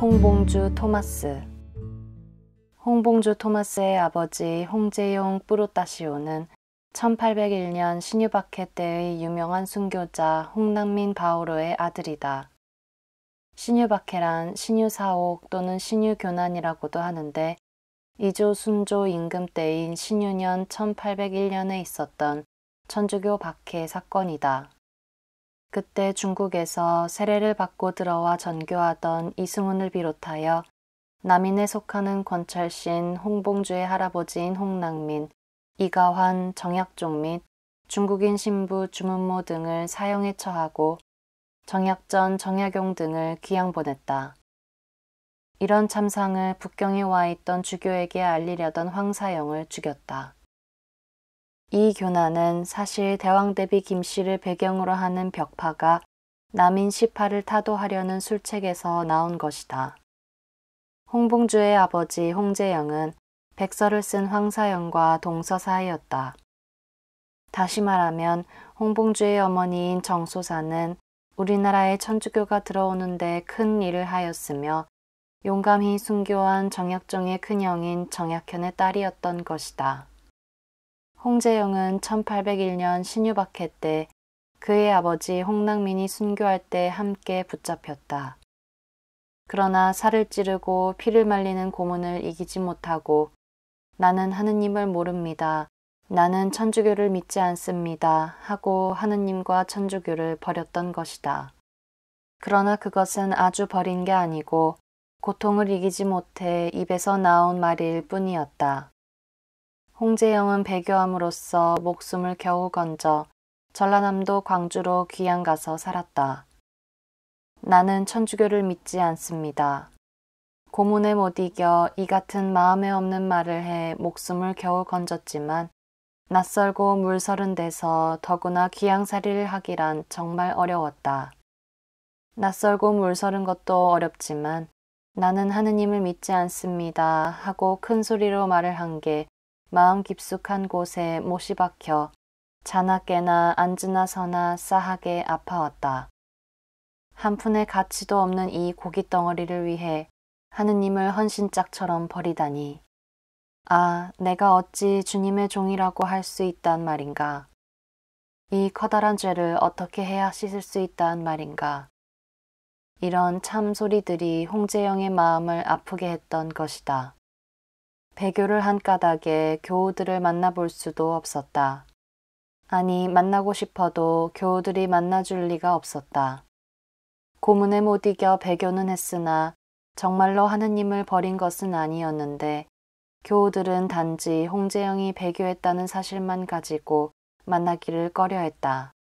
홍봉주 토마스 홍봉주 토마스의 아버지 홍제용 뿌로타시오는 1801년 신유박해 때의 유명한 순교자 홍남민 바오로의 아들이다. 신유박해란 신유사옥 또는 신유교난이라고도 하는데 이조 순조 임금 때인 신유년 1801년에 있었던 천주교 박해 사건이다. 그때 중국에서 세례를 받고 들어와 전교하던 이승훈을 비롯하여 남인에 속하는 권철신, 홍봉주의 할아버지인 홍낭민, 이가환, 정약종 및 중국인 신부 주문모 등을 사형에 처하고 정약전, 정약용 등을 귀양 보냈다. 이런 참상을 북경에 와 있던 주교에게 알리려던 황사영을 죽였다. 이교나는 사실 대왕 대비 김씨를 배경으로 하는 벽파가 남인 시파를 타도하려는 술책에서 나온 것이다. 홍봉주의 아버지 홍재영은 백서를 쓴 황사영과 동서사이였다. 다시 말하면 홍봉주의 어머니인 정소사는 우리나라에 천주교가 들어오는데 큰 일을 하였으며 용감히 순교한 정약종의 큰형인 정약현의 딸이었던 것이다. 홍재영은 1801년 신유박해 때 그의 아버지 홍랑민이 순교할 때 함께 붙잡혔다. 그러나 살을 찌르고 피를 말리는 고문을 이기지 못하고 나는 하느님을 모릅니다. 나는 천주교를 믿지 않습니다. 하고 하느님과 천주교를 버렸던 것이다. 그러나 그것은 아주 버린 게 아니고 고통을 이기지 못해 입에서 나온 말일 뿐이었다. 홍재영은 배교함으로써 목숨을 겨우 건져 전라남도 광주로 귀양 가서 살았다. 나는 천주교를 믿지 않습니다. 고문에 못 이겨 이 같은 마음에 없는 말을 해 목숨을 겨우 건졌지만 낯설고 물서른 데서 더구나 귀양살이를 하기란 정말 어려웠다. 낯설고 물서른 것도 어렵지만 나는 하느님을 믿지 않습니다 하고 큰 소리로 말을 한게 마음 깊숙한 곳에 못이 박혀 자나 깨나 안으나 서나 싸하게 아파왔다. 한 푼의 가치도 없는 이 고기 덩어리를 위해 하느님을 헌신짝처럼 버리다니. 아, 내가 어찌 주님의 종이라고 할 수 있단 말인가. 이 커다란 죄를 어떻게 해야 씻을 수 있단 말인가. 이런 참 소리들이 홍재영의 마음을 아프게 했던 것이다. 배교를 한 까닭에 교우들을 만나볼 수도 없었다. 아니, 만나고 싶어도 교우들이 만나줄 리가 없었다. 고문에 못 이겨 배교는 했으나 정말로 하느님을 버린 것은 아니었는데 교우들은 단지 홍재영이 배교했다는 사실만 가지고 만나기를 꺼려했다.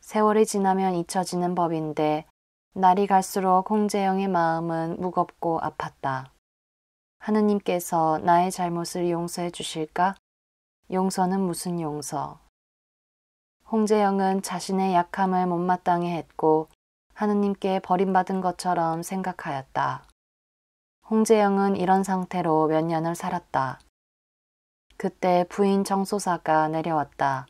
세월이 지나면 잊혀지는 법인데 날이 갈수록 홍재영의 마음은 무겁고 아팠다. 하느님께서 나의 잘못을 용서해 주실까? 용서는 무슨 용서? 홍재영은 자신의 약함을 못마땅해 했고 하느님께 버림받은 것처럼 생각하였다. 홍재영은 이런 상태로 몇 년을 살았다. 그때 부인 정소사가 내려왔다.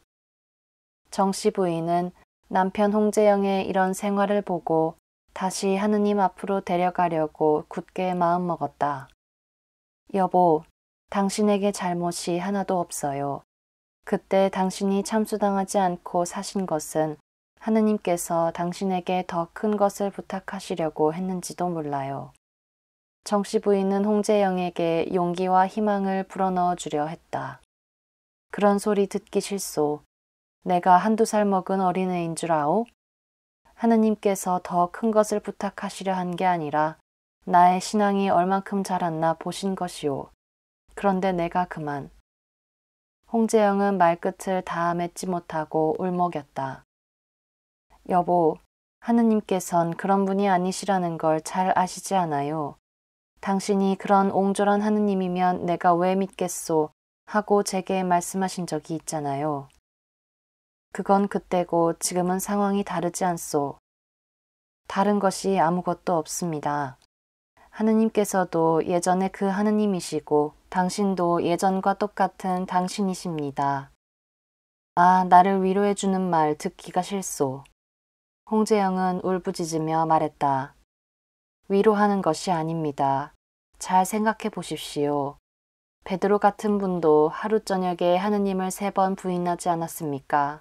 정씨 부인은 남편 홍재영의 이런 생활을 보고 다시 하느님 앞으로 데려가려고 굳게 마음먹었다. 여보, 당신에게 잘못이 하나도 없어요. 그때 당신이 참수당하지 않고 사신 것은 하느님께서 당신에게 더 큰 것을 부탁하시려고 했는지도 몰라요. 정씨 부인은 홍재영에게 용기와 희망을 불어넣어 주려 했다. 그런 소리 듣기 싫소. 내가 한두 살 먹은 어린애인 줄 아오? 하느님께서 더 큰 것을 부탁하시려 한 게 아니라 나의 신앙이 얼만큼 자랐나 보신 것이오. 그런데 내가 그만. 홍재영은 말끝을 다 맺지 못하고 울먹였다. 여보, 하느님께선 그런 분이 아니시라는 걸 잘 아시지 않아요. 당신이 그런 옹졸한 하느님이면 내가 왜 믿겠소 하고 제게 말씀하신 적이 있잖아요. 그건 그때고 지금은 상황이 다르지 않소. 다른 것이 아무것도 없습니다. 하느님께서도 예전에그 하느님이시고 당신도 예전과 똑같은 당신이십니다. 아, 나를 위로해주는 말 듣기가 싫소. 홍재영은 울부짖으며 말했다. 위로하는 것이 아닙니다. 잘 생각해 보십시오. 베드로 같은 분도 하루 저녁에 하느님을 세 번 부인하지 않았습니까?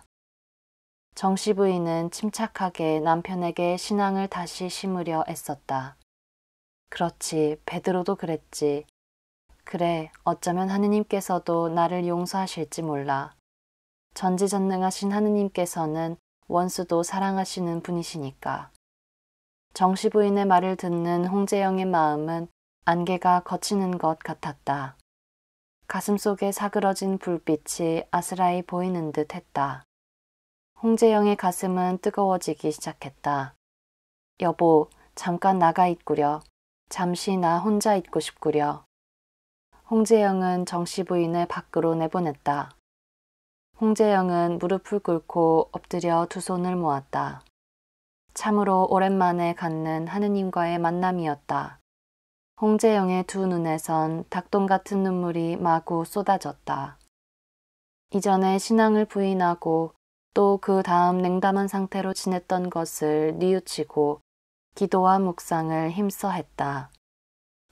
정씨 부인은 침착하게 남편에게 신앙을 다시 심으려 애썼다. 그렇지, 베드로도 그랬지. 그래, 어쩌면 하느님께서도 나를 용서하실지 몰라. 전지전능하신 하느님께서는 원수도 사랑하시는 분이시니까. 정시 부인의 말을 듣는 홍재영의 마음은 안개가 거치는 것 같았다. 가슴 속에 사그러진 불빛이 아스라이 보이는 듯 했다. 홍재영의 가슴은 뜨거워지기 시작했다. 여보, 잠깐 나가 있구려. 잠시 나 혼자 있고 싶구려. 홍재영은 정씨 부인을 밖으로 내보냈다. 홍재영은 무릎을 꿇고 엎드려 두 손을 모았다. 참으로 오랜만에 갖는 하느님과의 만남이었다. 홍재영의 두 눈에선 닭똥 같은 눈물이 마구 쏟아졌다. 이전에 신앙을 부인하고 또 그 다음 냉담한 상태로 지냈던 것을 뉘우치고 기도와 묵상을 힘써 했다.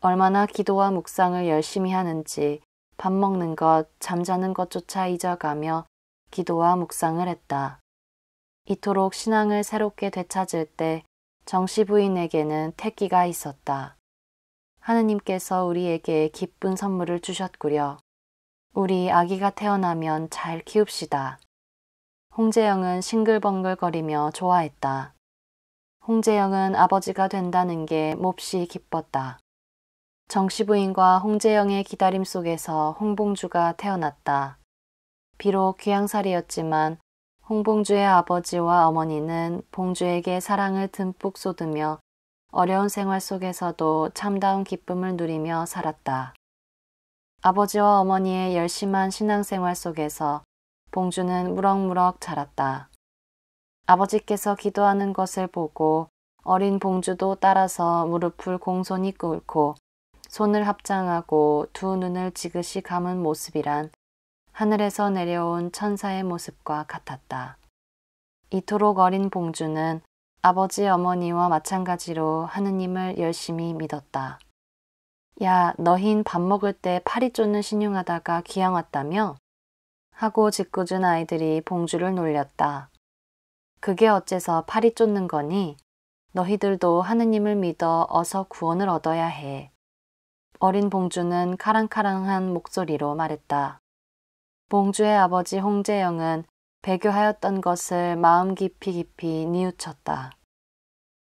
얼마나 기도와 묵상을 열심히 하는지 밥 먹는 것, 잠자는 것조차 잊어가며 기도와 묵상을 했다. 이토록 신앙을 새롭게 되찾을 때 정씨 부인에게는 택기가 있었다. 하느님께서 우리에게 기쁜 선물을 주셨구려. 우리 아기가 태어나면 잘 키웁시다. 홍재영은 싱글벙글거리며 좋아했다. 홍재영은 아버지가 된다는 게 몹시 기뻤다. 정시부인과 홍재영의 기다림 속에서 홍봉주가 태어났다. 비록 귀양살이였지만 홍봉주의 아버지와 어머니는 봉주에게 사랑을 듬뿍 쏟으며 어려운 생활 속에서도 참다운 기쁨을 누리며 살았다. 아버지와 어머니의 열심한 신앙생활 속에서 봉주는 무럭무럭 자랐다. 아버지께서 기도하는 것을 보고 어린 봉주도 따라서 무릎을 공손히 꿇고 손을 합장하고 두 눈을 지그시 감은 모습이란 하늘에서 내려온 천사의 모습과 같았다. 이토록 어린 봉주는 아버지 어머니와 마찬가지로 하느님을 열심히 믿었다. 야, 너흰 밥 먹을 때 파리 쫓는 신용하다가 기양 왔다며? 하고 짓궂은 아이들이 봉주를 놀렸다. 그게 어째서 팔이 쫓는 거니? 너희들도 하느님을 믿어 어서 구원을 얻어야 해. 어린 봉주는 카랑카랑한 목소리로 말했다. 봉주의 아버지 홍재영은 배교하였던 것을 마음 깊이 깊이 뉘우쳤다.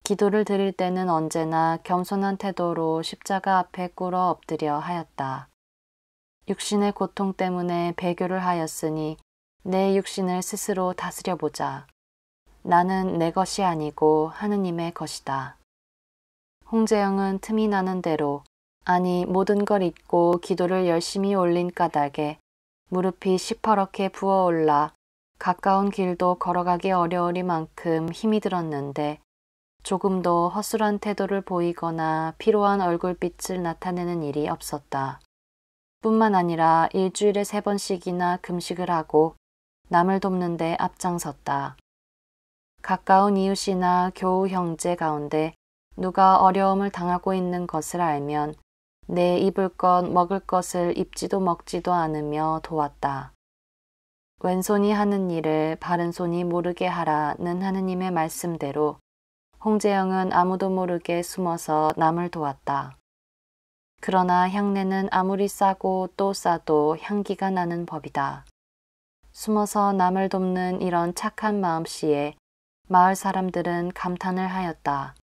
기도를 드릴 때는 언제나 겸손한 태도로 십자가 앞에 꿇어 엎드려 하였다. 육신의 고통 때문에 배교를 하였으니 내 육신을 스스로 다스려 보자. 나는 내 것이 아니고 하느님의 것이다. 홍재영은 틈이 나는 대로 아니 모든 걸 잊고 기도를 열심히 올린 까닭에 무릎이 시퍼렇게 부어올라 가까운 길도 걸어가기 어려우리만큼 힘이 들었는데 조금도 허술한 태도를 보이거나 피로한 얼굴빛을 나타내는 일이 없었다. 뿐만 아니라 일주일에 세 번씩이나 금식을 하고 남을 돕는데 앞장섰다. 가까운 이웃이나 교우 형제 가운데 누가 어려움을 당하고 있는 것을 알면 내 입을 것 먹을 것을 입지도 먹지도 않으며 도왔다. 왼손이 하는 일을 바른손이 모르게 하라는 하느님의 말씀대로 홍재영은 아무도 모르게 숨어서 남을 도왔다. 그러나 향내는 아무리 싸고 또 싸도 향기가 나는 법이다. 숨어서 남을 돕는 이런 착한 마음씨에 마을 사람들은 감탄을 하였다.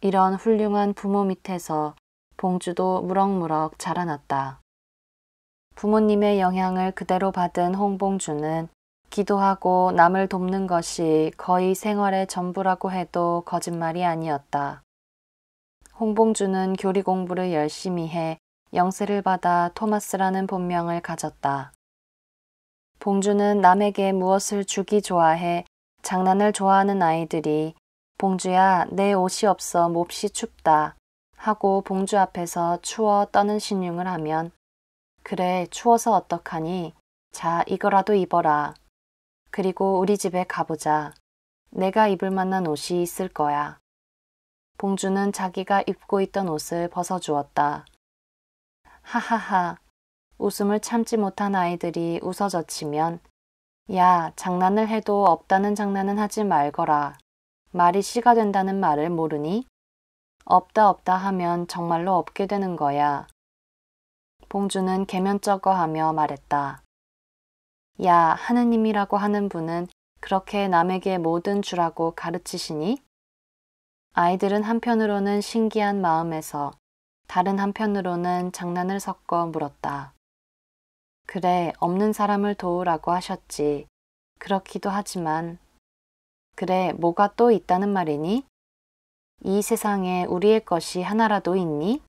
이런 훌륭한 부모 밑에서 봉주도 무럭무럭 자라났다. 부모님의 영향을 그대로 받은 홍봉주는 기도하고 남을 돕는 것이 거의 생활의 전부라고 해도 거짓말이 아니었다. 홍봉주는 교리 공부를 열심히 해 영세를 받아 토마스라는 본명을 가졌다. 봉주는 남에게 무엇을 주기 좋아해 장난을 좋아하는 아이들이 봉주야, 내 옷이 없어 몹시 춥다 하고 봉주 앞에서 추워 떠는 신용을 하면 그래, 추워서 어떡하니? 자, 이거라도 입어라. 그리고 우리 집에 가보자. 내가 입을 만한 옷이 있을 거야. 봉주는 자기가 입고 있던 옷을 벗어주었다. 하하하. 웃음을 참지 못한 아이들이 웃어젖히면 야, 장난을 해도 없다는 장난은 하지 말거라. 말이 씨가 된다는 말을 모르니? 없다 없다 하면 정말로 없게 되는 거야. 봉주는 개면쩍어 하며 말했다. 야, 하느님이라고 하는 분은 그렇게 남에게 뭐든 주라고 가르치시니? 아이들은 한편으로는 신기한 마음에서 다른 한편으로는 장난을 섞어 물었다. 그래, 없는 사람을 도우라고 하셨지. 그렇기도 하지만, 그래, 뭐가 또 있다는 말이니? 이 세상에 우리의 것이 하나라도 있니?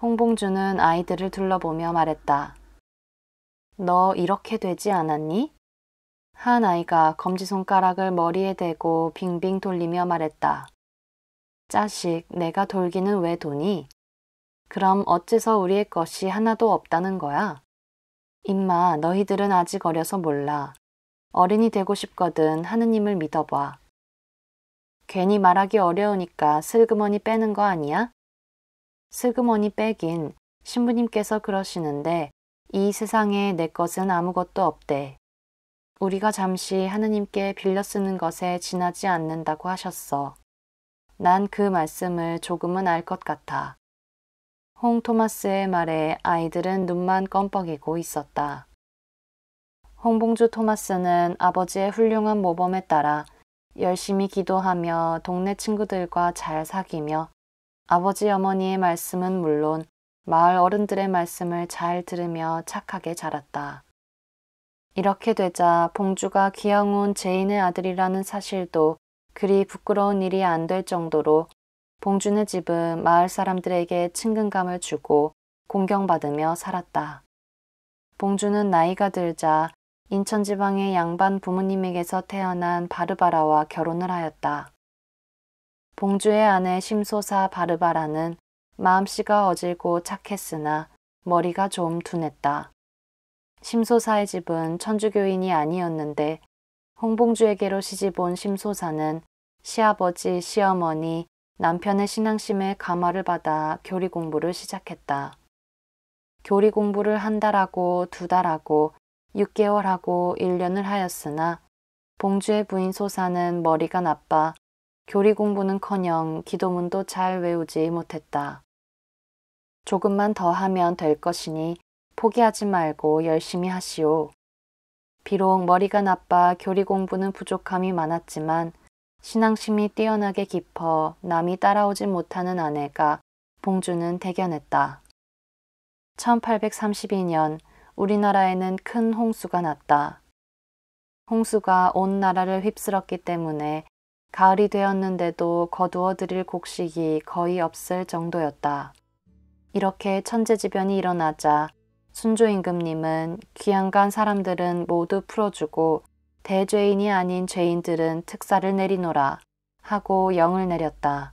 홍봉주는 아이들을 둘러보며 말했다. 너 이렇게 되지 않았니? 한 아이가 검지손가락을 머리에 대고 빙빙 돌리며 말했다. 자식, 내가 돌기는 왜 도니? 그럼 어째서 우리의 것이 하나도 없다는 거야? 임마, 너희들은 아직 어려서 몰라. 어른이 되고 싶거든 하느님을 믿어봐. 괜히 말하기 어려우니까 슬그머니 빼는 거 아니야? 슬그머니 빼긴 신부님께서 그러시는데 이 세상에 내 것은 아무것도 없대. 우리가 잠시 하느님께 빌려 쓰는 것에 지나지 않는다고 하셨어. 난 그 말씀을 조금은 알 것 같아. 홍 토마스의 말에 아이들은 눈만 껌뻑이고 있었다. 홍봉주 토마스는 아버지의 훌륭한 모범에 따라 열심히 기도하며 동네 친구들과 잘 사귀며 아버지 어머니의 말씀은 물론 마을 어른들의 말씀을 잘 들으며 착하게 자랐다. 이렇게 되자 봉주가 귀여운 제인의 아들이라는 사실도 그리 부끄러운 일이 안 될 정도로 봉준의 집은 마을 사람들에게 친근감을 주고 공경받으며 살았다. 봉준은 나이가 들자 인천지방의 양반 부모님에게서 태어난 바르바라와 결혼을 하였다. 봉주의 아내 심소사 바르바라는 마음씨가 어질고 착했으나 머리가 좀 둔했다. 심소사의 집은 천주교인이 아니었는데 홍봉주에게로 시집 온 심소사는 시아버지, 시어머니, 남편의 신앙심에 감화를 받아 교리 공부를 시작했다. 교리 공부를 한 달하고 두 달하고 6개월하고 1년을 하였으나 봉주의 부인 소사는 머리가 나빠 교리 공부는커녕 기도문도 잘 외우지 못했다. 조금만 더 하면 될 것이니 포기하지 말고 열심히 하시오. 비록 머리가 나빠 교리 공부는 부족함이 많았지만 신앙심이 뛰어나게 깊어 남이 따라오지 못하는 아내가 봉주는 대견했다. 1832년 우리나라에는 큰 홍수가 났다. 홍수가 온 나라를 휩쓸었기 때문에 가을이 되었는데도 거두어들일 곡식이 거의 없을 정도였다. 이렇게 천재지변이 일어나자 순조임금님은 귀양간 사람들은 모두 풀어주고 대죄인이 아닌 죄인들은 특사를 내리노라 하고 영을 내렸다.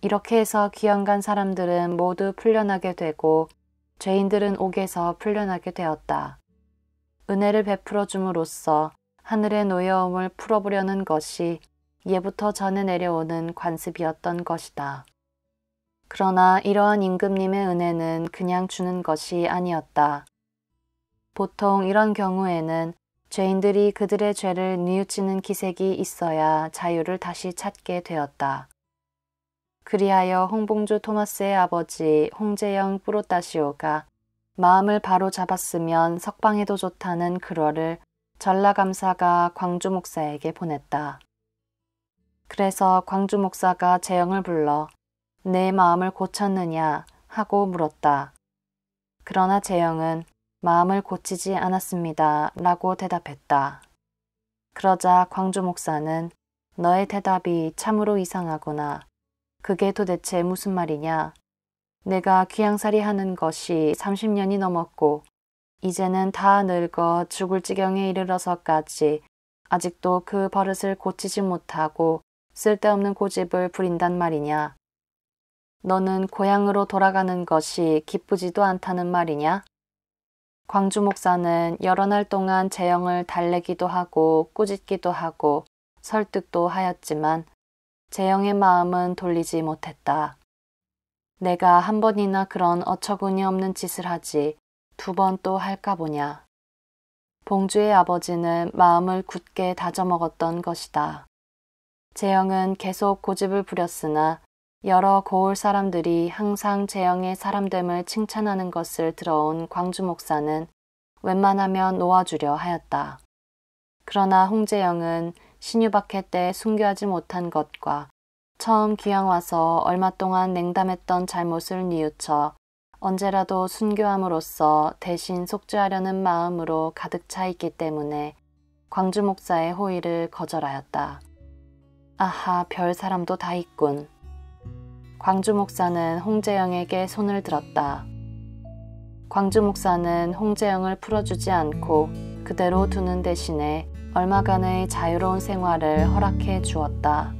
이렇게 해서 귀양간 사람들은 모두 풀려나게 되고 죄인들은 옥에서 풀려나게 되었다. 은혜를 베풀어 줌으로써 하늘의 노여움을 풀어보려는 것이 예부터 전해 내려오는 관습이었던 것이다. 그러나 이러한 임금님의 은혜는 그냥 주는 것이 아니었다. 보통 이런 경우에는 죄인들이 그들의 죄를 뉘우치는 기색이 있어야 자유를 다시 찾게 되었다. 그리하여 홍봉주 토마스의 아버지 홍재영 뿌로따시오가 마음을 바로 잡았으면 석방해도 좋다는 글어를 전라감사가 광주 목사에게 보냈다. 그래서 광주 목사가 재영을 불러 내 마음을 고쳤느냐 하고 물었다. 그러나 재영은 마음을 고치지 않았습니다. 라고 대답했다. 그러자 광주 목사는 너의 대답이 참으로 이상하구나. 그게 도대체 무슨 말이냐? 내가 귀양살이 하는 것이 30년이 넘었고, 이제는 다 늙어 죽을 지경에 이르러서까지 아직도 그 버릇을 고치지 못하고 쓸데없는 고집을 부린단 말이냐? 너는 고향으로 돌아가는 것이 기쁘지도 않다는 말이냐? 광주 목사는 여러 날 동안 재영을 달래기도 하고 꾸짖기도 하고 설득도 하였지만 재영의 마음은 돌리지 못했다. 내가 한 번이나 그런 어처구니 없는 짓을 하지 두 번 또 할까 보냐. 봉주의 아버지는 마음을 굳게 다져먹었던 것이다. 재영은 계속 고집을 부렸으나 여러 고을 사람들이 항상 재영의 사람됨을 칭찬하는 것을 들어온 광주 목사는 웬만하면 놓아주려 하였다. 그러나 홍재영은 신유박해 때 순교하지 못한 것과 처음 귀향 와서 얼마 동안 냉담했던 잘못을 뉘우쳐 언제라도 순교함으로써 대신 속죄하려는 마음으로 가득 차 있기 때문에 광주 목사의 호의를 거절하였다. 아하, 별 사람도 다 있군. 광주 목사는 홍재영에게 손을 들었다. 광주 목사는 홍재영을 풀어주지 않고 그대로 두는 대신에 얼마간의 자유로운 생활을 허락해 주었다.